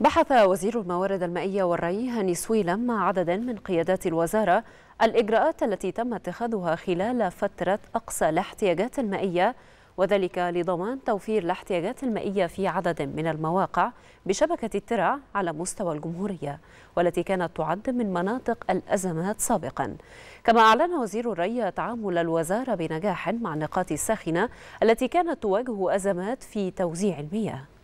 بحث وزير الموارد المائية والري هاني سويلم مع عدد من قيادات الوزارة الإجراءات التي تم اتخاذها خلال فترة أقصى الاحتياجات المائية وذلك لضمان توفير الاحتياجات المائية في عدد من المواقع بشبكة الترع على مستوى الجمهورية والتي كانت تعد من مناطق الأزمات سابقا كما أعلن وزير الري تعامل الوزارة بنجاح مع النقاط الساخنة التي كانت تواجه أزمات في توزيع المياه